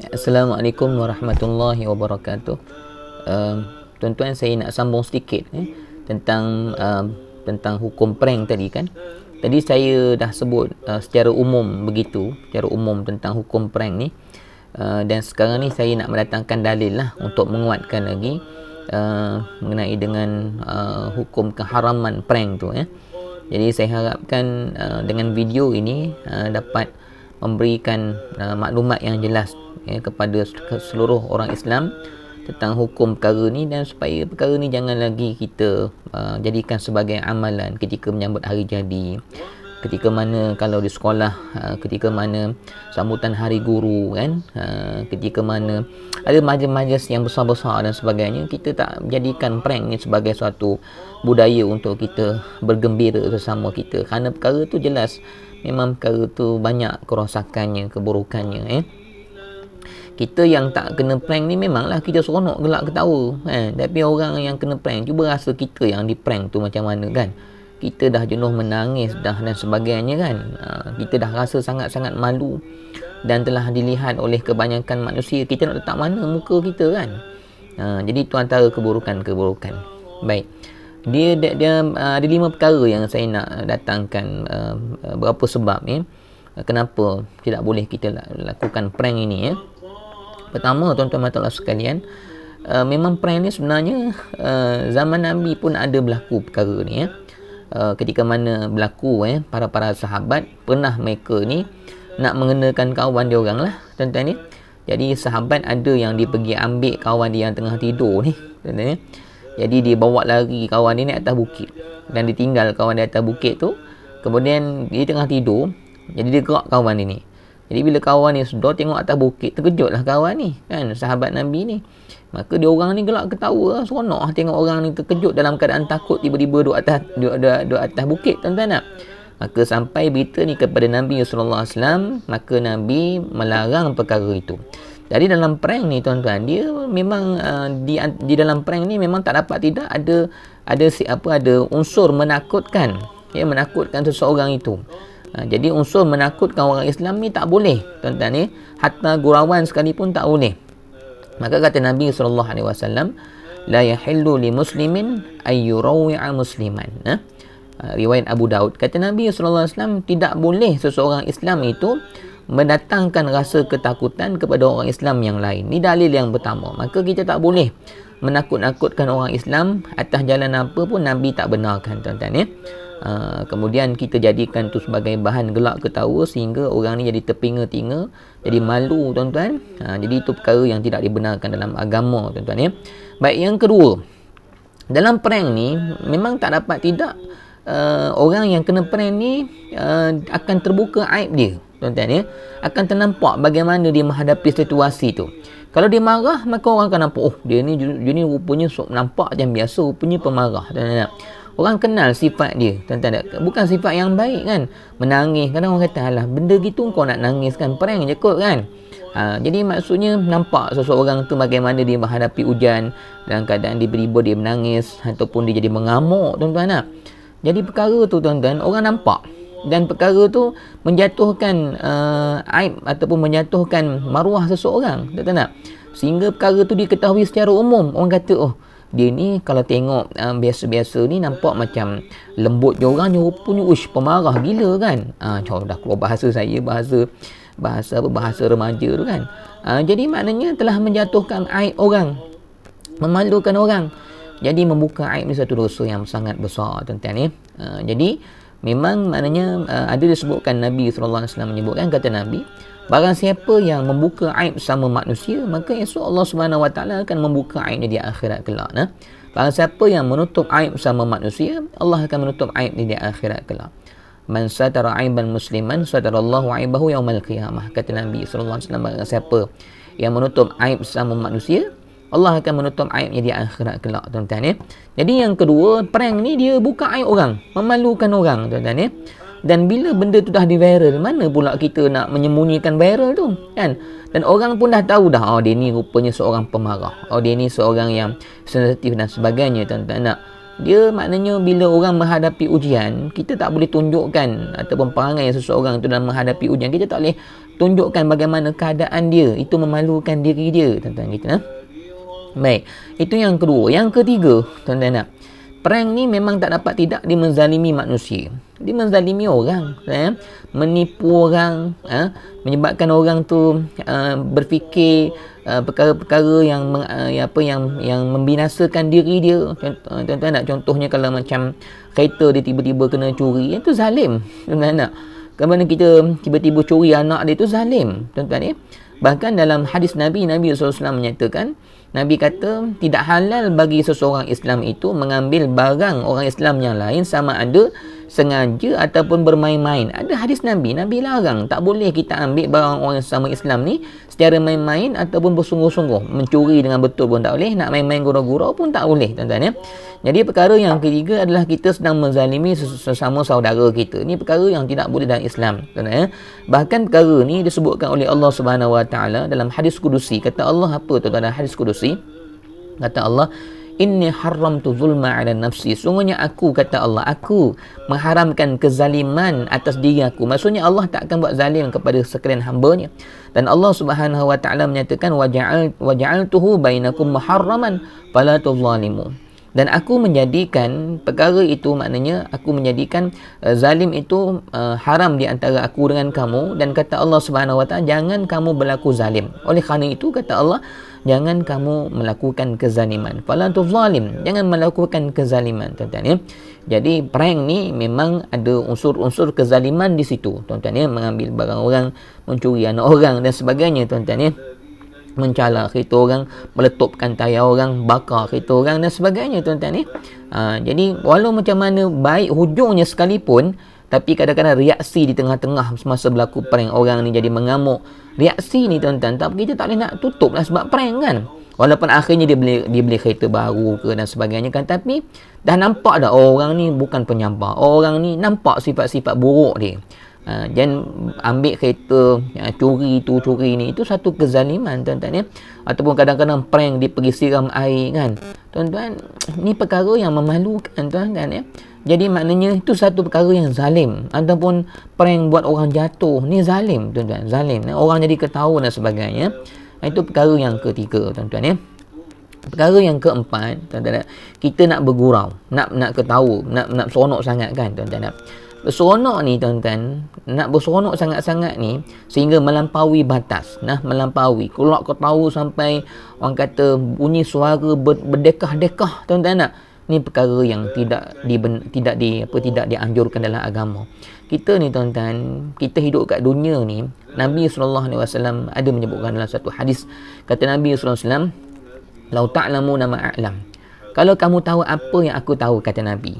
Ya, Assalamualaikum warahmatullahi wabarakatuh. Um, tuan-tuan saya nak sambung sedikit eh, tentang um, tentang hukum prank tadi kan. Tadi saya dah sebut uh, secara umum begitu, secara umum tentang hukum prank ni. Uh, dan sekarang ni saya nak mendatangkan dalil lah untuk menguatkan lagi uh, mengenai dengan uh, hukum keharaman prank tu. Eh. Jadi saya harapkan uh, dengan video ini uh, dapat memberikan uh, maklumat yang jelas ya, kepada seluruh orang Islam tentang hukum perkara ni dan supaya perkara ni jangan lagi kita uh, jadikan sebagai amalan ketika menyambut hari jadi ketika mana kalau di sekolah uh, ketika mana sambutan hari guru kan uh, ketika mana ada majlis-majlis yang besar-besar dan sebagainya kita tak jadikan prank ni sebagai suatu budaya untuk kita bergembira bersama kita kerana perkara tu jelas memang perkara tu banyak kerosakannya keburukannya eh kita yang tak kena prank ni memanglah kita seronok gelak ketawa eh tapi orang yang kena prank cuba rasa kita yang di prank tu macam mana kan kita dah jenuh menangis dah dan sebagainya kan ha, kita dah rasa sangat-sangat malu dan telah dilihat oleh kebanyakan manusia kita nak letak mana muka kita kan ha, jadi tu antara keburukan-keburukan baik dia dia, dia uh, ada lima perkara yang saya nak datangkan uh, berapa sebab ni ya. eh? kenapa tidak boleh kita lakukan prank ini ya eh? pertama tuan-tuan dan -tuan sekalian uh, memang prank ni sebenarnya uh, zaman nabi pun ada berlaku perkara ni ya uh, ketika mana berlaku eh para-para sahabat pernah mereka ni nak mengenakan kawan dia orang lah tuan-tuan ni ya. jadi sahabat ada yang dia pergi ambil kawan dia yang tengah tidur ni tuan-tuan ni jadi dia bawa lari kawan dia naik atas bukit Dan dia tinggal kawan dia atas bukit tu Kemudian dia tengah tidur Jadi dia gerak kawan dia ni Jadi bila kawan ni sudah tengok atas bukit Terkejut lah kawan ni kan sahabat Nabi ni Maka dia orang ni gelak ketawa Seronok tengok orang ni terkejut dalam keadaan takut Tiba-tiba duduk atas, duduk, duduk, duduk atas bukit tuan-tuan nak Maka sampai berita ni kepada Nabi SAW Maka Nabi melarang perkara itu jadi dalam prank ni tuan-tuan, dia memang uh, di di dalam prank ni memang tak dapat tidak ada ada apa ada unsur menakutkan. Ya menakutkan seseorang itu. Uh, jadi unsur menakutkan orang Islam ni tak boleh tuan-tuan ni. Ya. Hatta gurauan sekalipun tak boleh. Maka kata Nabi sallallahu alaihi wasallam la yahillu li muslimin ayyurawi'a musliman. Ha? Uh, riwayat Abu Daud kata Nabi sallallahu alaihi wasallam tidak boleh seseorang Islam itu mendatangkan rasa ketakutan kepada orang Islam yang lain. Ini dalil yang pertama. Maka kita tak boleh menakut-nakutkan orang Islam atas jalan apa pun Nabi tak benarkan tuan-tuan ya. Uh, kemudian kita jadikan tu sebagai bahan gelak ketawa sehingga orang ni jadi terpinga-tinga, jadi malu tuan-tuan. Uh, jadi itu perkara yang tidak dibenarkan dalam agama tuan-tuan ya. Baik yang kedua. Dalam prank ni memang tak dapat tidak uh, orang yang kena prank ni uh, akan terbuka aib dia tuan-tuan ya akan ternampak bagaimana dia menghadapi situasi tu kalau dia marah maka orang akan nampak oh dia ni dia ni rupanya sok nampak macam biasa rupanya pemarah tuan-tuan orang kenal sifat dia tuan-tuan bukan sifat yang baik kan menangis kadang orang kata lah benda gitu kau nak nangis kan perang je kot kan ha, jadi maksudnya nampak sosok tu bagaimana dia menghadapi hujan dan keadaan dia beribu dia menangis ataupun dia jadi mengamuk tuan-tuan nak ha. jadi perkara tu tuan-tuan orang nampak dan perkara tu menjatuhkan uh, aib ataupun menjatuhkan maruah seseorang tak tak sehingga perkara tu diketahui secara umum orang kata oh dia ni kalau tengok uh, biasa-biasa ni nampak macam lembut je orang punya ush pemarah gila kan ah uh, dah keluar bahasa saya bahasa bahasa apa bahasa remaja tu kan uh, jadi maknanya telah menjatuhkan aib orang memalukan orang jadi membuka aib ni satu dosa yang sangat besar tuan-tuan ni uh, eh? ah, jadi Memang maknanya uh, ada disebutkan Nabi sallallahu menyebutkan kata Nabi barang siapa yang membuka aib sama manusia maka esok Allah swt akan membuka aibnya di akhirat kelak nah. Barang siapa yang menutup aib sama manusia Allah akan menutup aibnya di akhirat kelak. Man satara aiban musliman satara Allahu aibahu yaumal qiyamah kata Nabi sallallahu alaihi barang siapa yang menutup aib sama manusia Allah akan menutup aibnya di akhirat kelak tuan-tuan ya. Jadi yang kedua, prank ni dia buka aib orang, memalukan orang tuan-tuan ya. Dan bila benda tu dah di viral, mana pula kita nak menyembunyikan viral tu kan? Dan orang pun dah tahu dah, oh dia ni rupanya seorang pemarah. Oh dia ni seorang yang sensitif dan sebagainya tuan-tuan nak. Dia maknanya bila orang menghadapi ujian, kita tak boleh tunjukkan ataupun perangai seseorang tu dalam menghadapi ujian. Kita tak boleh tunjukkan bagaimana keadaan dia. Itu memalukan diri dia tuan-tuan kita. Nak. Baik. Itu yang kedua. Yang ketiga, tuan-tuan dan Prank ni memang tak dapat tidak dia menzalimi manusia. Dia menzalimi orang. Eh? Menipu orang. Eh? Menyebabkan orang tu uh, berfikir uh, perkara-perkara yang uh, apa yang yang membinasakan diri dia. Contoh, tuan-tuan nak contohnya kalau macam kereta dia tiba-tiba kena curi. Itu zalim. Tuan-tuan nak. Kemudian kita tiba-tiba curi anak dia tu zalim. Tuan-tuan eh. Bahkan dalam hadis Nabi, Nabi SAW menyatakan, Nabi kata tidak halal bagi seseorang Islam itu mengambil barang orang Islam yang lain sama ada sengaja ataupun bermain-main. Ada hadis Nabi, Nabi larang. Tak boleh kita ambil barang orang sama Islam ni secara main-main ataupun bersungguh-sungguh mencuri dengan betul pun tak boleh nak main-main gurau-gurau pun tak boleh tuan-tuan ya jadi perkara yang ketiga adalah kita sedang menzalimi sesama saudara kita Ini perkara yang tidak boleh dalam Islam tuan-tuan ya bahkan perkara ini disebutkan oleh Allah Subhanahu Wa Taala dalam hadis kudusi kata Allah apa tuan-tuan hadis kudusi kata Allah inni tu zulma 'ala nafsi sungguhnya aku kata Allah aku mengharamkan kezaliman atas diri aku maksudnya Allah tak akan buat zalim kepada sekalian hamba-Nya dan Allah Subhanahu wa taala menyatakan waja'al waja'altuhu bainakum muharraman fala zalimu dan aku menjadikan perkara itu maknanya aku menjadikan uh, zalim itu uh, haram di antara aku dengan kamu dan kata Allah Subhanahu wa taala jangan kamu berlaku zalim oleh kerana itu kata Allah jangan kamu melakukan kezaliman fala tuzalim jangan melakukan kezaliman tuan-tuan ya jadi prank ni memang ada unsur-unsur kezaliman di situ tuan-tuan ya mengambil barang orang mencuri anak orang dan sebagainya tuan-tuan ya mencala kereta orang, meletupkan tayar orang, bakar kereta orang dan sebagainya tuan-tuan ni. Eh? Ha, jadi walau macam mana baik hujungnya sekalipun tapi kadang-kadang reaksi di tengah-tengah semasa berlaku prank orang ni jadi mengamuk. Reaksi ni tuan-tuan tak kita tak boleh nak tutup lah sebab prank kan. Walaupun akhirnya dia beli dia beli kereta baru ke dan sebagainya kan tapi dah nampak dah oh, orang ni bukan penyampah. Oh, orang ni nampak sifat-sifat buruk dia. Ha, jangan ambil kereta ya, curi tu curi ni itu satu kezaliman tuan-tuan ya ataupun kadang-kadang prank dia pergi siram air kan tuan-tuan ni perkara yang memalukan tuan-tuan ya jadi maknanya itu satu perkara yang zalim ataupun prank buat orang jatuh ni zalim tuan-tuan zalim ya. orang jadi ketawa dan sebagainya ha, itu perkara yang ketiga tuan-tuan ya perkara yang keempat tuan-tuan ya. kita nak bergurau nak nak ketawa nak nak seronok sangat kan tuan-tuan ya. Seronok ni tuan-tuan Nak berseronok sangat-sangat ni Sehingga melampaui batas Nah melampaui Kalau kau tahu sampai Orang kata bunyi suara berdekah-dekah Tuan-tuan nak Ni perkara yang tidak di, tidak di apa tidak dianjurkan dalam agama. Kita ni tuan-tuan, kita hidup kat dunia ni, Nabi saw ada menyebutkan dalam satu hadis, kata Nabi saw, alaihi wasallam, "Lau ta'lamu nama a'lam." Kalau kamu tahu apa yang aku tahu kata Nabi.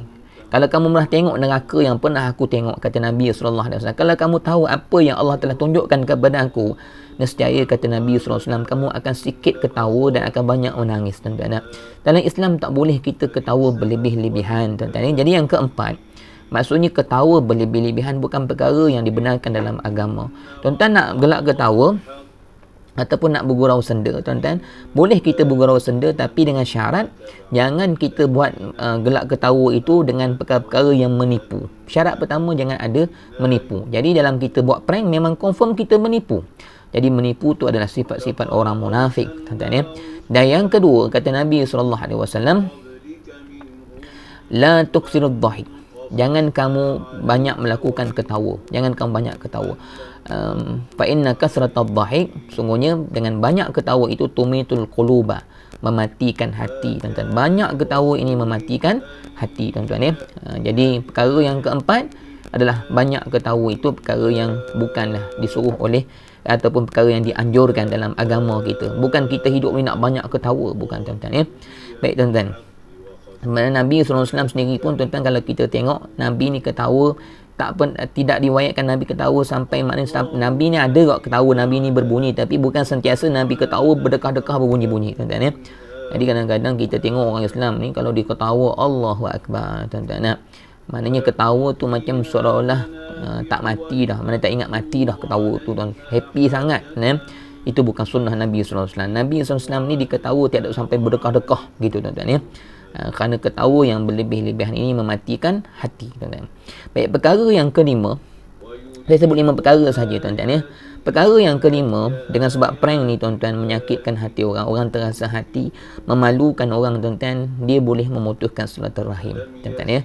Kalau kamu pernah tengok neraka yang pernah aku tengok kata Nabi sallallahu alaihi wasallam. Kalau kamu tahu apa yang Allah telah tunjukkan kepada aku, nescaya kata Nabi sallallahu alaihi wasallam kamu akan sikit ketawa dan akan banyak menangis tuan-tuan. Dalam Islam tak boleh kita ketawa berlebih-lebihan tuan-tuan. Jadi yang keempat, maksudnya ketawa berlebih-lebihan bukan perkara yang dibenarkan dalam agama. Tuan-tuan nak gelak ketawa, ataupun nak bergurau senda tuan-tuan boleh kita bergurau senda tapi dengan syarat jangan kita buat uh, gelak ketawa itu dengan perkara-perkara yang menipu syarat pertama jangan ada menipu jadi dalam kita buat prank memang confirm kita menipu jadi menipu tu adalah sifat-sifat orang munafik tuan-tuan ya dan yang kedua kata Nabi sallallahu alaihi wasallam la tuksirud dhahik jangan kamu banyak melakukan ketawa jangan kamu banyak ketawa um, fa inna kasratad dhahik sungguhnya dengan banyak ketawa itu tumitul quluba mematikan hati tuan-tuan banyak ketawa ini mematikan hati tuan-tuan ya uh, jadi perkara yang keempat adalah banyak ketawa itu perkara yang bukanlah disuruh oleh ataupun perkara yang dianjurkan dalam agama kita bukan kita hidup ni nak banyak ketawa bukan tuan-tuan ya baik tuan-tuan Nabi SAW sendiri pun tuan-tuan kalau kita tengok Nabi ni ketawa tak pen, eh, tidak diwayatkan Nabi ketawa sampai maknanya Nabi ni ada kot ketawa Nabi ni berbunyi tapi bukan sentiasa Nabi ketawa berdekah-dekah berbunyi-bunyi tuan-tuan ya. Jadi kadang-kadang kita tengok orang Islam ni kalau dia ketawa Allahu akbar tuan-tuan ya. Maknanya ketawa tu macam seolah-olah uh, tak mati dah, mana tak ingat mati dah ketawa tu tuan. Happy sangat ya. Itu bukan sunnah Nabi SAW. Nabi SAW ni diketawa tiada sampai berdekah-dekah gitu tuan-tuan ya. Ah, kerana ketawa yang berlebih-lebihan ini mematikan hati tuan-tuan. Baik perkara yang kelima saya sebut lima perkara saja tuan-tuan ya. Perkara yang kelima dengan sebab prank ni tuan-tuan menyakitkan hati orang, orang terasa hati, memalukan orang tuan-tuan, dia boleh memutuskan silaturahim tuan-tuan ya.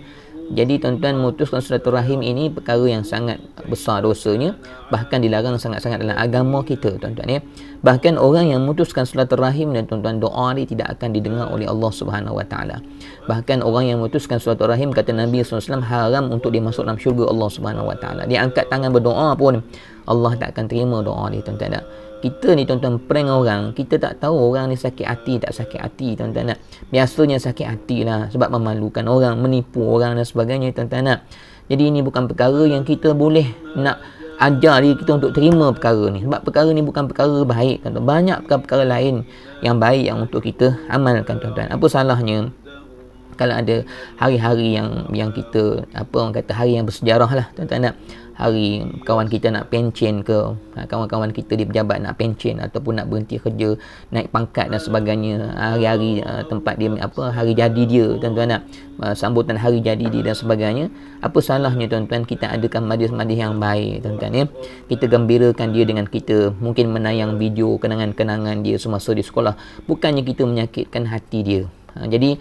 Jadi tuan-tuan memutuskan rahim ini perkara yang sangat besar dosanya bahkan dilarang sangat-sangat dalam agama kita tuan-tuan ya. Bahkan orang yang memutuskan rahim dan tuan-tuan doa ni tidak akan didengar oleh Allah Subhanahu Wa Taala. Bahkan orang yang memutuskan rahim kata Nabi SAW haram untuk dia dalam syurga Allah Subhanahu Wa Taala. Dia angkat tangan berdoa pun Allah tak akan terima doa dia tuan-tuan kita ni tuan-tuan prank orang kita tak tahu orang ni sakit hati tak sakit hati tuan-tuan nak biasanya sakit hati lah sebab memalukan orang menipu orang dan sebagainya tuan-tuan nak jadi ini bukan perkara yang kita boleh nak ajar diri kita untuk terima perkara ni sebab perkara ni bukan perkara baik tuan-tuan banyak perkara, lain yang baik yang untuk kita amalkan tuan-tuan apa salahnya kalau ada hari-hari yang yang kita apa orang kata hari yang bersejarah lah tuan-tuan nak hari kawan kita nak pension ke ha, kawan-kawan kita di pejabat nak pension ataupun nak berhenti kerja naik pangkat dan sebagainya ha, hari-hari ha, tempat dia apa hari jadi dia tuan-tuan nak sambutan hari jadi dia dan sebagainya apa salahnya tuan-tuan kita adakan majlis-majlis yang baik tuan-tuan ya kita gembirakan dia dengan kita mungkin menayang video kenangan-kenangan dia semasa di sekolah bukannya kita menyakitkan hati dia jadi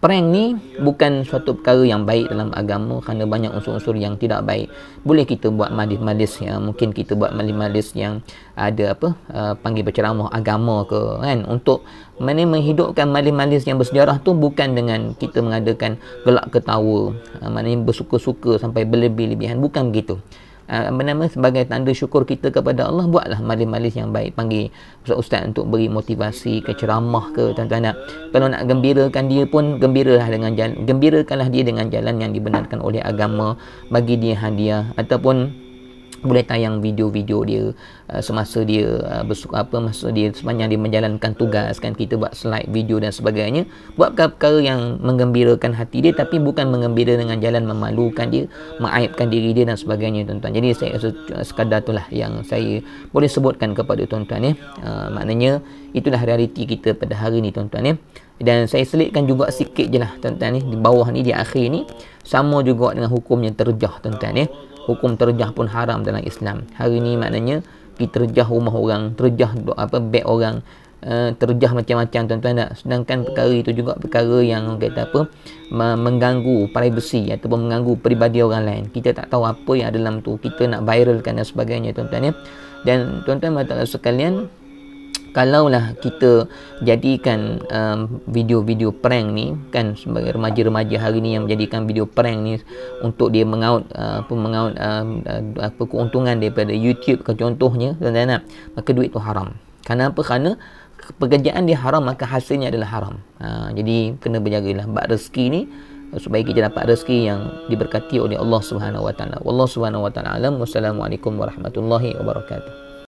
prank ni bukan suatu perkara yang baik dalam agama kerana banyak unsur-unsur yang tidak baik. Boleh kita buat majlis malis ya. mungkin kita buat majlis malis yang ada apa uh, panggil berceramah agama ke kan untuk mana menghidupkan majlis malis yang bersejarah tu bukan dengan kita mengadakan gelak ketawa uh, maknanya bersuka-suka sampai berlebih-lebihan bukan begitu apa ah, nama sebagai tanda syukur kita kepada Allah buatlah majlis-majlis yang baik panggil ustaz, -ustaz untuk beri motivasi ke ceramah ke tuan-tuan nak kalau nak gembirakan dia pun gembiralah dengan jalan gembirakanlah dia dengan jalan yang dibenarkan oleh agama bagi dia hadiah ataupun boleh tayang video-video dia uh, semasa dia uh, bersuka apa masa dia semanya dia menjalankan tugas kan kita buat slide video dan sebagainya buat perkara yang menggembirakan hati dia tapi bukan menggembira dengan jalan memalukan dia mengaibkan diri dia dan sebagainya tuan-tuan jadi saya uh, sekadar itulah yang saya boleh sebutkan kepada tuan-tuan ya uh, maknanya itulah realiti kita pada hari ini tuan-tuan ya dan saya selitkan juga sikit je lah tuan-tuan ni di bawah ni di akhir ni sama juga dengan hukumnya terjah tuan-tuan ya hukum terjah pun haram dalam Islam hari ni maknanya kita terjah rumah orang terjah apa beg orang Uh, terjah macam-macam tuan-tuan tak sedangkan perkara itu juga perkara yang kata apa mengganggu privasi ataupun mengganggu peribadi orang lain kita tak tahu apa yang ada dalam tu kita nak viralkan dan sebagainya tuan-tuan ya dan tuan-tuan mata sekalian kalaulah kita jadikan um, video-video prank ni kan sebagai remaja-remaja hari ni yang menjadikan video prank ni untuk dia mengaut uh, apa uh, mengaut um, uh, apa keuntungan daripada YouTube contohnya tuan-tuan maka duit tu haram kenapa kerana pekerjaan dia haram maka hasilnya adalah haram uh, jadi kena berjagalah bab rezeki ni supaya kita dapat rezeki yang diberkati oleh Allah Subhanahu wa taala. Wallahu subhanahu wa taala Wassalamualaikum warahmatullahi wabarakatuh.